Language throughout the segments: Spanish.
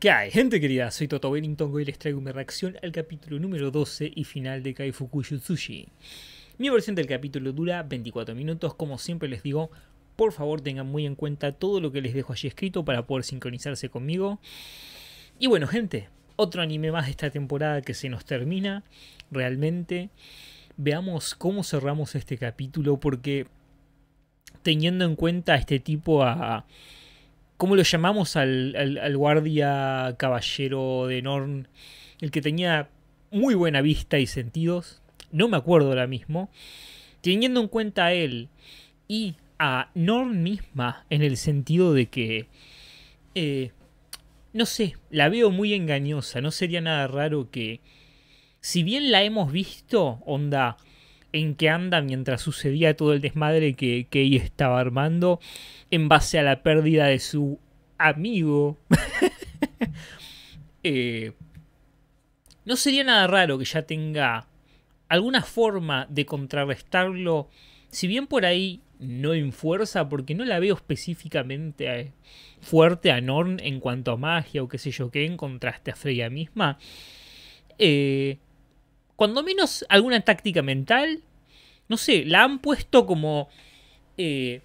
¿Qué hay, gente querida? Soy Toto Wellington y les traigo mi reacción al capítulo número 12 y final de Kaifuku Yutsushi. Mi versión del capítulo dura 24 minutos, como siempre les digo, por favor tengan muy en cuenta todo lo que les dejo allí escrito para poder sincronizarse conmigo. Y bueno, gente, otro anime más de esta temporada que se nos termina, realmente. Veamos cómo cerramos este capítulo porque teniendo en cuenta este tipo a, ¿Cómo lo llamamos al, guardia caballero de Norn? El que tenía muy buena vista y sentidos. No me acuerdo ahora mismo. Teniendo en cuenta a él y a Norn misma, en el sentido de que. Eh, no sé, la veo muy engañosa. No sería nada raro que. Si bien la hemos visto, onda en que anda mientras sucedía todo el desmadre que, que ella estaba armando en base a la pérdida de su amigo. Eh, no sería nada raro que ya tenga alguna forma de contrarrestarlo, si bien por ahí no en fuerza, porque no la veo específicamente eh, fuerte a Norn en cuanto a magia o qué sé yo que en contraste a Freya misma. Eh, cuando menos alguna táctica mental, no sé, la han puesto como... Eh,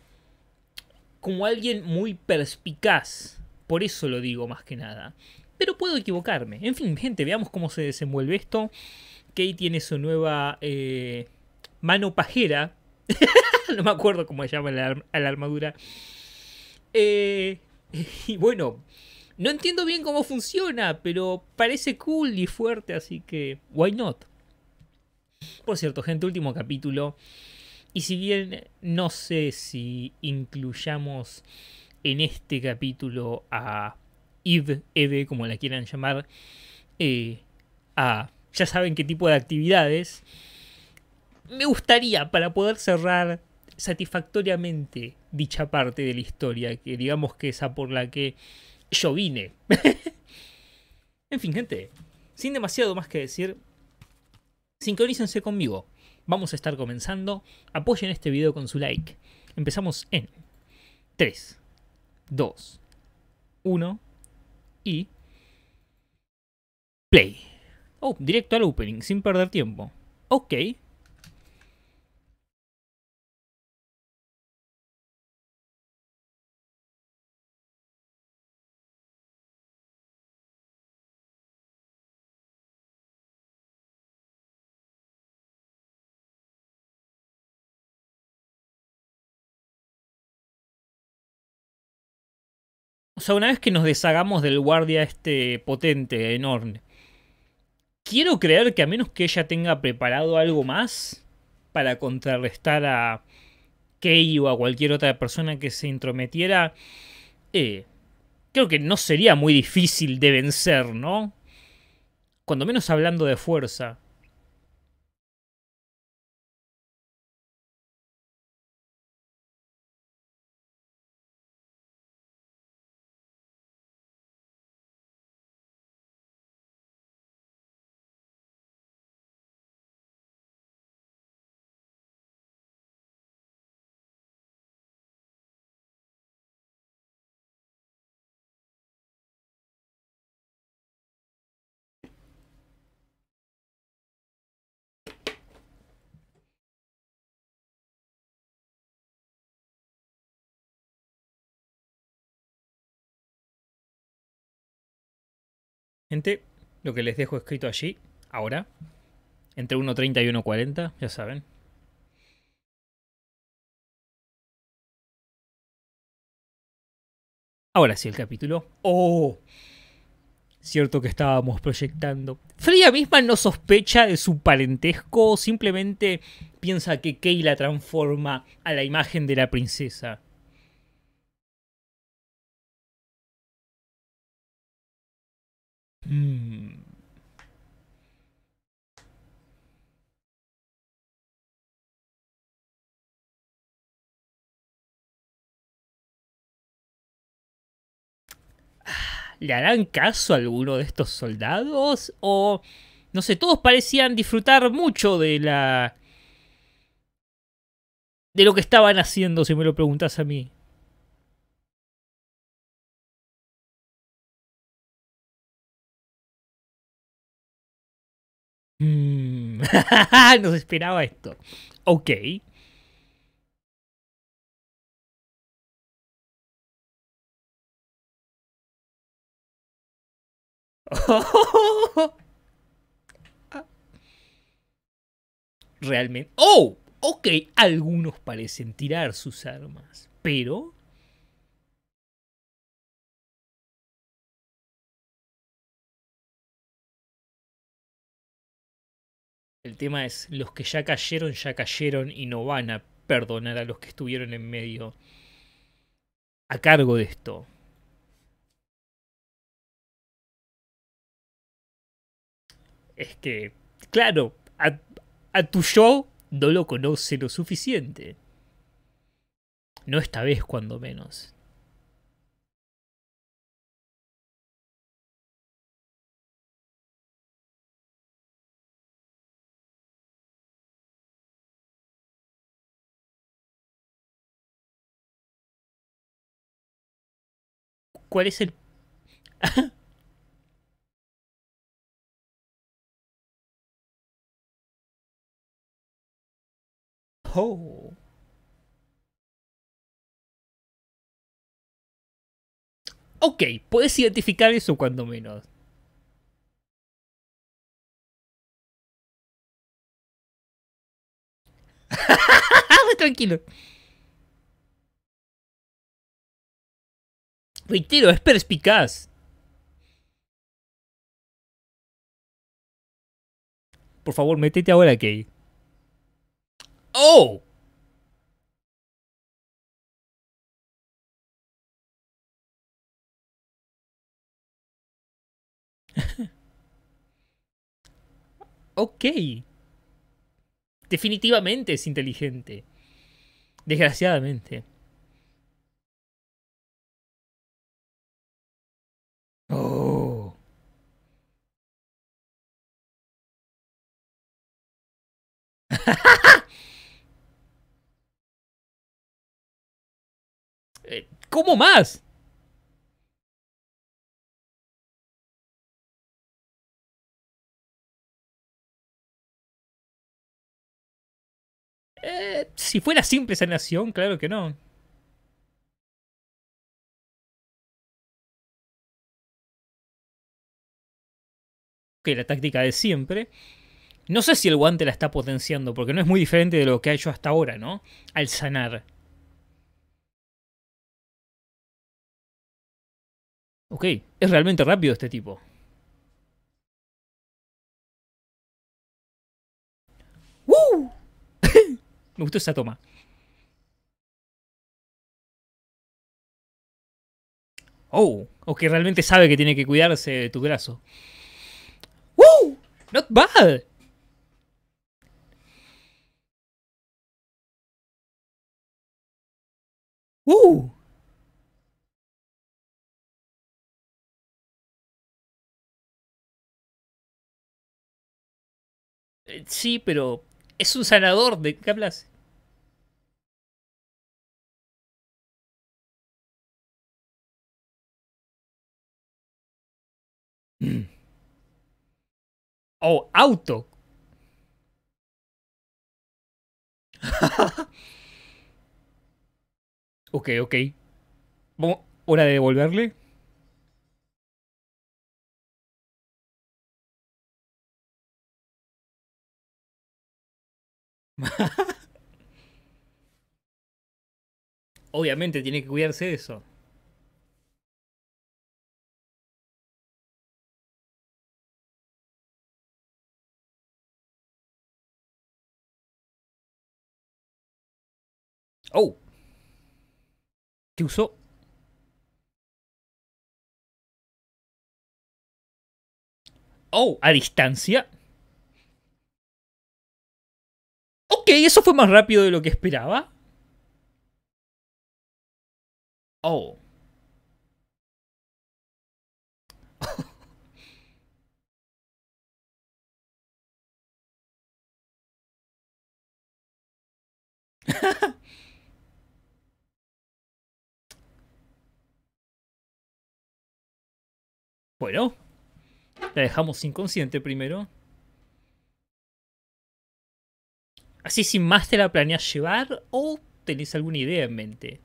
como alguien muy perspicaz. Por eso lo digo más que nada. Pero puedo equivocarme. En fin, gente, veamos cómo se desenvuelve esto. Kay tiene su nueva eh, mano pajera. no me acuerdo cómo se llama la, la armadura. Eh, y bueno, no entiendo bien cómo funciona, pero parece cool y fuerte, así que why not? Por cierto, gente, último capítulo. Y si bien no sé si incluyamos en este capítulo a Eve, Eve, como la quieran llamar, eh, a ya saben qué tipo de actividades, me gustaría para poder cerrar satisfactoriamente dicha parte de la historia, que digamos que esa por la que yo vine. en fin, gente, sin demasiado más que decir, Sincronícense conmigo. Vamos a estar comenzando. Apoyen este video con su like. Empezamos en 3, 2, 1 y play. Oh, directo al opening, sin perder tiempo. Ok, O sea, una vez que nos deshagamos del guardia este potente, enorme. Quiero creer que a menos que ella tenga preparado algo más para contrarrestar a Kei o a cualquier otra persona que se intrometiera, eh, creo que no sería muy difícil de vencer, ¿no? Cuando menos hablando de fuerza. Gente, lo que les dejo escrito allí, ahora, entre 1.30 y 1.40, ya saben. Ahora sí, el capítulo. ¡Oh! Cierto que estábamos proyectando. Freya misma no sospecha de su parentesco, simplemente piensa que Kay la transforma a la imagen de la princesa. Mm. ¿Le harán caso a alguno de estos soldados? O, no sé, todos parecían disfrutar mucho de la... de lo que estaban haciendo, si me lo preguntas a mí. Mm. Nos esperaba esto. Ok. Realmente. ¡Oh! Ok, algunos parecen tirar sus armas, pero El tema es, los que ya cayeron, ya cayeron y no van a perdonar a los que estuvieron en medio a cargo de esto. Es que, claro, a, a tu yo no lo conoce lo suficiente. No esta vez cuando menos. ¿Cuál es el... oh. Ok, puedes identificar eso cuando menos. Tranquilo. Reitero, es perspicaz. Por favor, métete ahora, Kay. ¡Oh! ok. Definitivamente es inteligente. Desgraciadamente. Eh, ¿Cómo más? Eh, si fuera simple sanación, claro que no. Que la táctica de siempre. No sé si el guante la está potenciando, porque no es muy diferente de lo que ha hecho hasta ahora, ¿no? Al sanar. Ok, es realmente rápido este tipo. ¡Woo! Me gustó esa toma. Oh, o que realmente sabe que tiene que cuidarse de tu brazo. ¡Woo! Not bad. ¡Woo! Sí, pero es un sanador, ¿de qué hablas? Oh, auto. ok, ok. ¿Hora de devolverle? Obviamente tiene que cuidarse de eso. Oh. ¿Qué usó? Oh, a distancia. Ok, eso fue más rápido de lo que esperaba. Oh. bueno, la dejamos inconsciente primero. ¿Así sin más te la planeas llevar o tenés alguna idea en mente?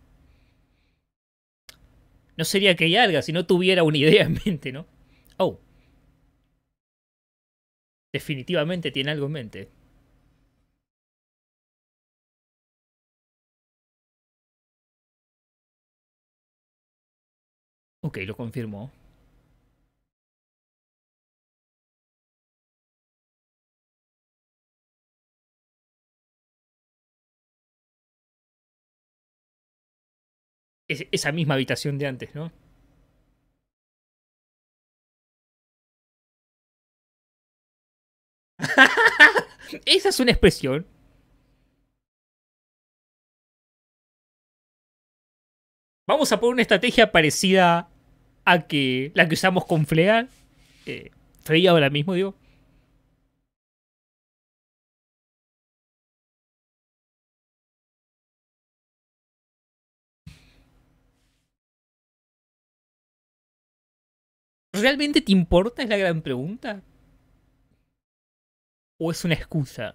No sería que Yarga si no tuviera una idea en mente, ¿no? Oh. Definitivamente tiene algo en mente. Ok, lo confirmó. esa misma habitación de antes, ¿no? esa es una expresión. Vamos a poner una estrategia parecida a que la que usamos con Flea. Eh, ahora mismo, digo. ¿Realmente te importa? Es la gran pregunta. ¿O es una excusa?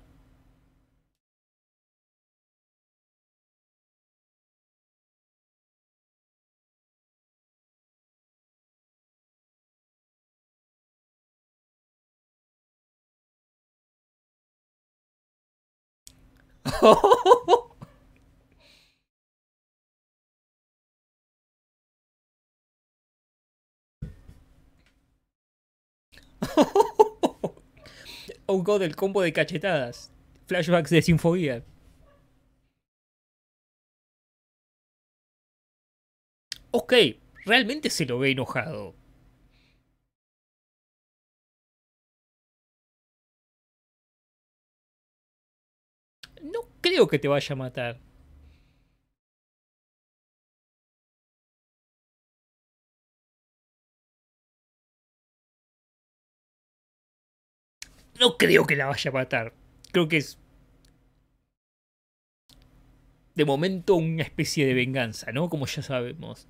oh god, el combo de cachetadas. Flashbacks de Sinfobia. Ok, realmente se lo ve enojado. No creo que te vaya a matar. No creo que la vaya a matar. Creo que es. De momento, una especie de venganza, ¿no? Como ya sabemos.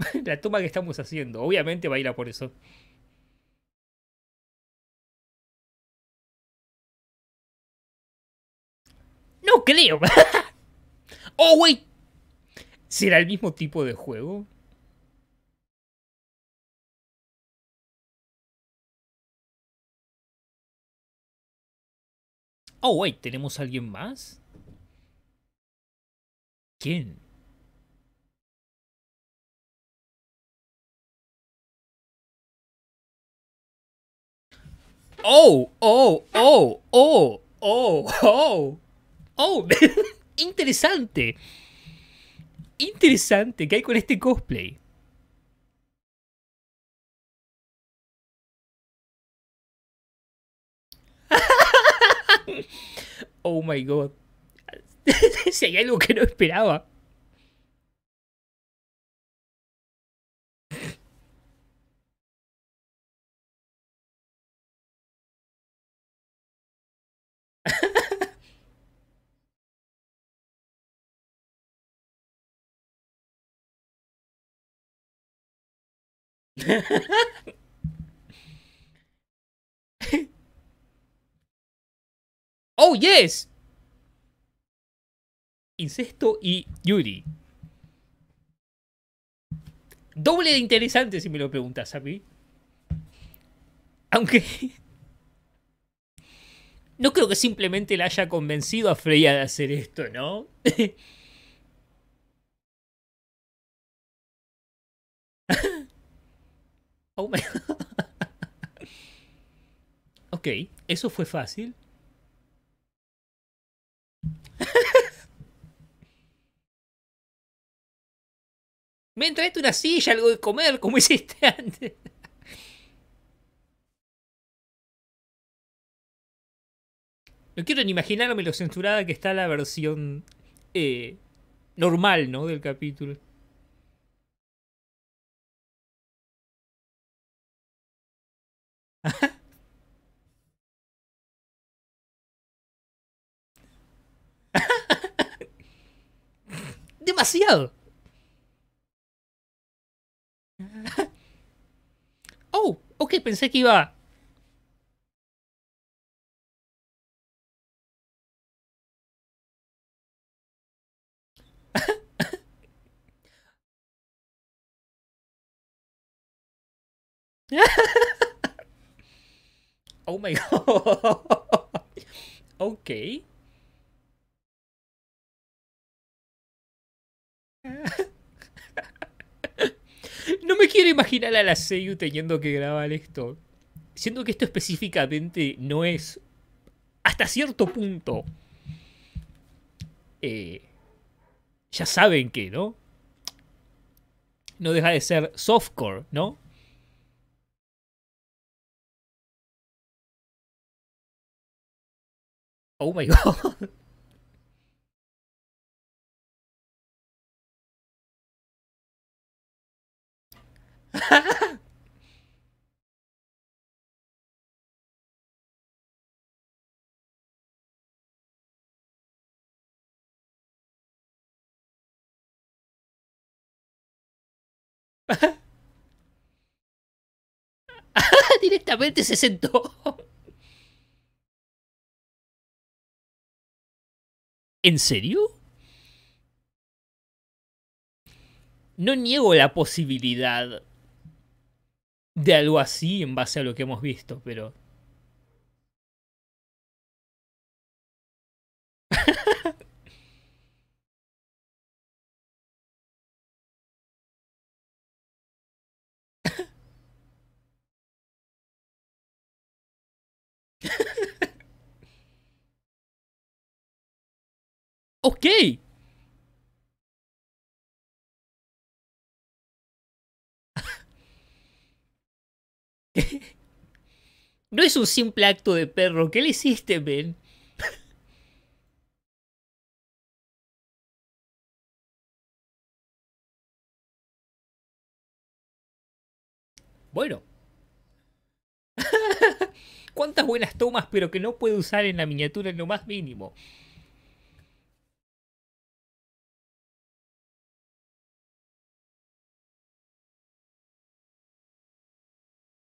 la toma que estamos haciendo. Obviamente va a ir a por eso. No creo. oh, wait. ¿Será el mismo tipo de juego? Oh, wait, ¿tenemos alguien más? ¿Quién? Oh, oh, oh, oh, oh, oh. ¡Oh! interesante. Interesante que hay con este cosplay. oh my god. si hay algo que no esperaba. oh, yes. Incesto y Yuri. Doble de interesante si me lo preguntas a mí. Aunque... No creo que simplemente la haya convencido a Freya de hacer esto, ¿no? Oh, ok, eso fue fácil. Me traete una silla, algo de comer, como hiciste antes. No quiero ni imaginarme lo censurada que está la versión eh, normal, ¿no? Del capítulo. Demasiado. Oh, ok, pensé que iba... Oh my god. ok. No me quiero imaginar a la Seiyu teniendo que grabar esto. Siento que esto específicamente no es. Hasta cierto punto. Eh, ya saben que, ¿no? No deja de ser softcore, ¿no? Oh my god. Directamente se sentó. ¿En serio? No niego la posibilidad de algo así en base a lo que hemos visto, pero Ok. no es un simple acto de perro. ¿Qué le hiciste, Ben? bueno. Cuántas buenas tomas, pero que no puede usar en la miniatura en lo más mínimo.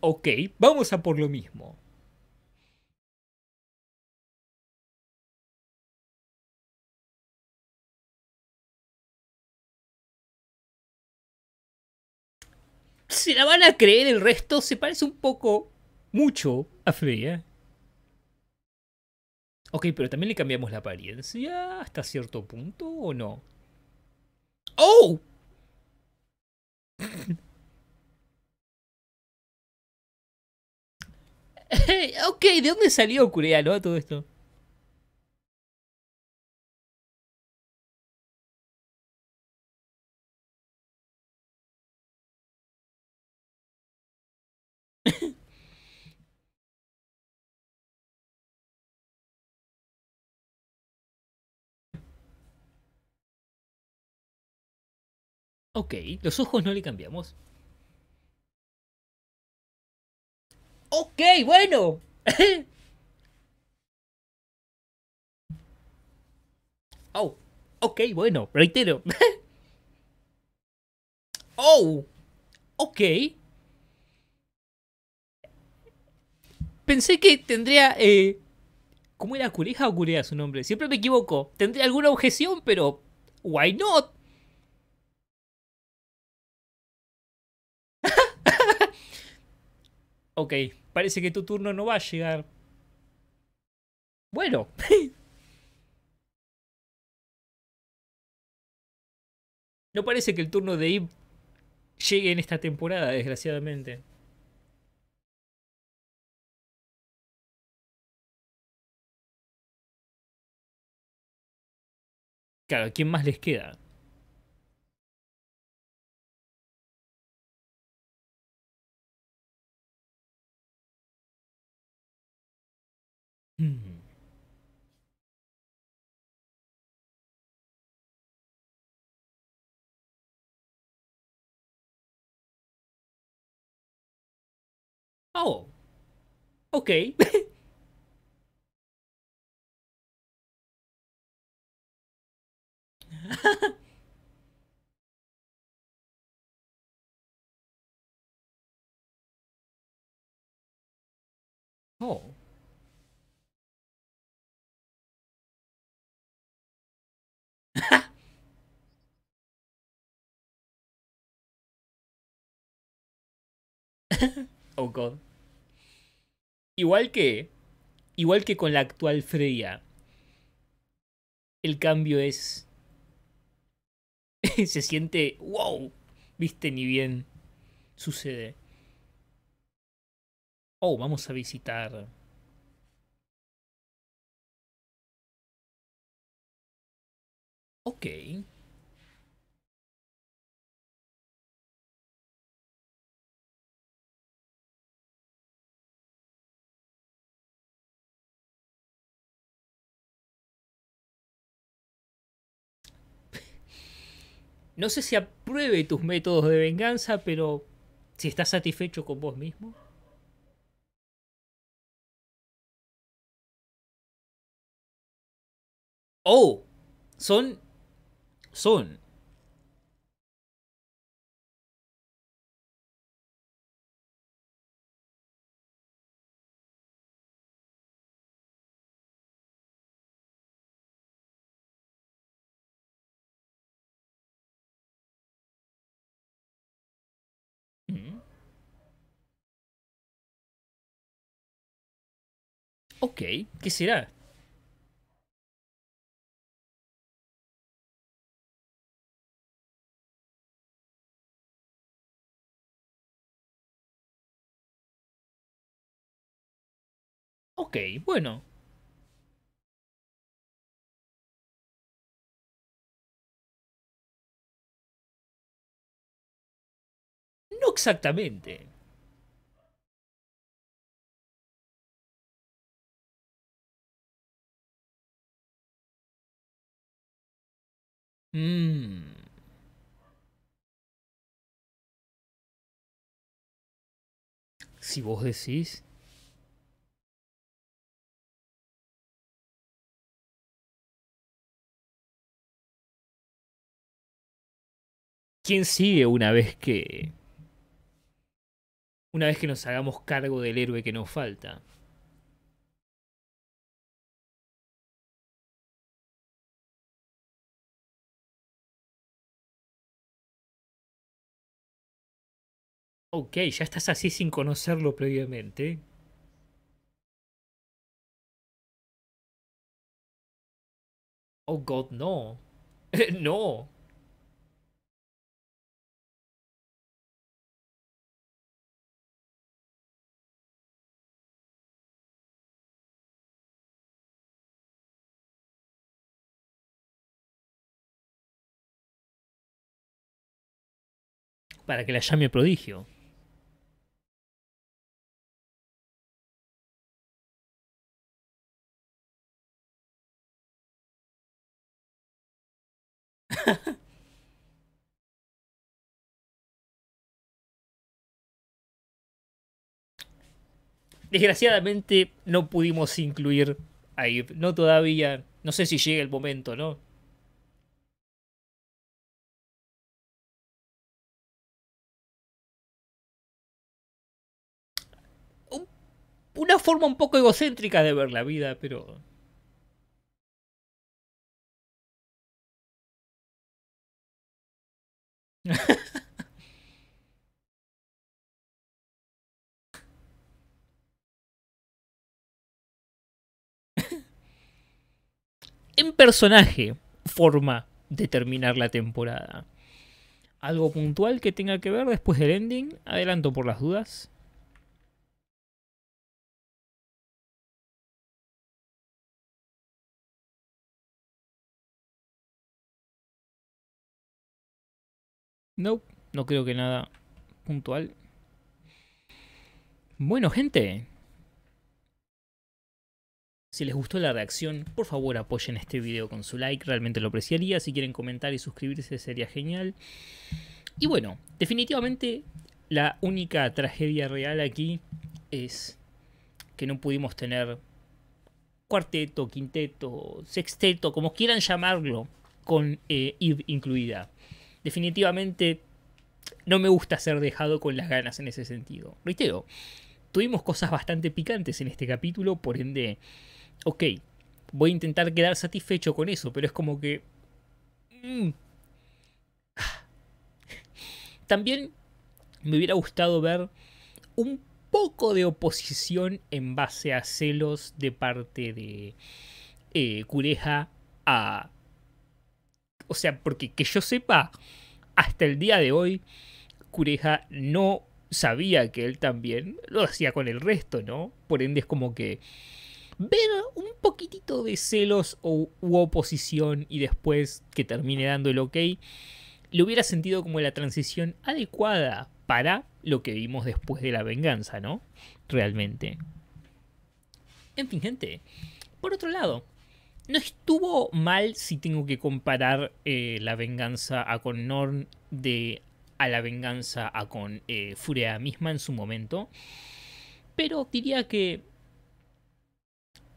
Ok, vamos a por lo mismo. ¿Se la van a creer el resto, se parece un poco, mucho, a Freya. Ok, pero también le cambiamos la apariencia hasta cierto punto, ¿o no? ¡Oh! Okay, ¿de dónde salió Curealo a todo esto? Okay, los ojos no le cambiamos. Ok, bueno. oh, ok, bueno, reitero. oh, ok. Pensé que tendría... Eh, ¿Cómo era Culeja o Curea su nombre? Siempre me equivoco. Tendría alguna objeción, pero... ¿Why not? Ok, parece que tu turno no va a llegar. Bueno. no parece que el turno de Ib llegue en esta temporada, desgraciadamente. Claro, ¿quién más les queda? Hmm. Oh. Okay. oh. oh god. Igual que. Igual que con la actual Freya. El cambio es. se siente. ¡Wow! Viste, ni bien sucede. Oh, vamos a visitar. Ok. No sé si apruebe tus métodos de venganza, pero si estás satisfecho con vos mismo. Oh, son, son Okay, ¿qué será? Ok, bueno. No exactamente. Mm. Si vos decís... ¿Quién sigue una vez que... Una vez que nos hagamos cargo del héroe que nos falta? Okay, ya estás así sin conocerlo previamente. Oh God, no. no. Para que la llame prodigio. Desgraciadamente no pudimos incluir a No todavía. No sé si llega el momento, ¿no? Una forma un poco egocéntrica de ver la vida, pero... en personaje forma de terminar la temporada. ¿Algo puntual que tenga que ver después del ending? Adelanto por las dudas. No, no creo que nada puntual. Bueno, gente, si les gustó la reacción, por favor apoyen este video con su like, realmente lo apreciaría. Si quieren comentar y suscribirse sería genial. Y bueno, definitivamente la única tragedia real aquí es que no pudimos tener cuarteto, quinteto, sexteto, como quieran llamarlo, con eh, incluida. Definitivamente no me gusta ser dejado con las ganas en ese sentido. Reitero, tuvimos cosas bastante picantes en este capítulo, por ende ok, voy a intentar quedar satisfecho con eso, pero es como que... Mm. También me hubiera gustado ver un poco de oposición en base a celos de parte de Cureja eh, a... O sea, porque que yo sepa, hasta el día de hoy, Cureja no sabía que él también lo hacía con el resto, ¿no? Por ende es como que ver un poquitito de celos o, u oposición y después que termine dando el ok, lo hubiera sentido como la transición adecuada para lo que vimos después de la venganza, ¿no? Realmente. En fin, gente. Por otro lado, no estuvo mal si tengo que comparar eh, la venganza a con Norn de a la venganza a con eh, Furea misma en su momento. Pero diría que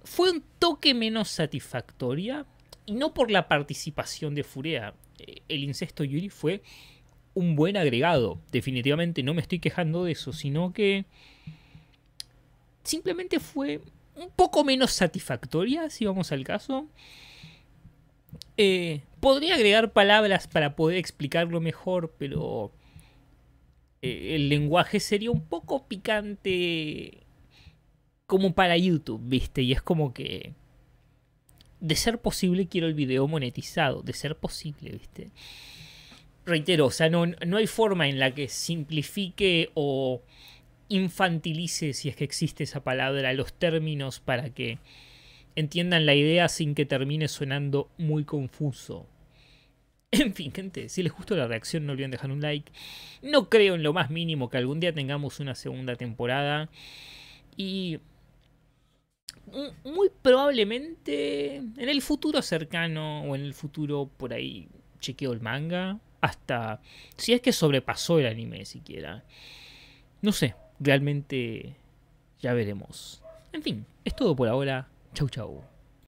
fue un toque menos satisfactoria, y no por la participación de Furea. Eh, el incesto Yuri fue un buen agregado, definitivamente, no me estoy quejando de eso, sino que simplemente fue un poco menos satisfactoria, si vamos al caso. Eh, podría agregar palabras para poder explicarlo mejor, pero eh, el lenguaje sería un poco picante como para YouTube, ¿viste? Y es como que... De ser posible quiero el video monetizado, de ser posible, ¿viste? Reitero, o sea, no, hay forma en la que simplifique o infantilice, si es que existe esa palabra, los términos para que entiendan la idea sin que termine sonando muy confuso. En fin, gente, si les gustó la reacción no olviden dejar un like. No creo en lo más mínimo que algún día tengamos una segunda temporada. Y muy probablemente en el futuro cercano o en el futuro por ahí chequeo el manga. Hasta si es que sobrepasó el anime siquiera. No sé, realmente ya veremos. En fin, es todo por ahora. Chau chau.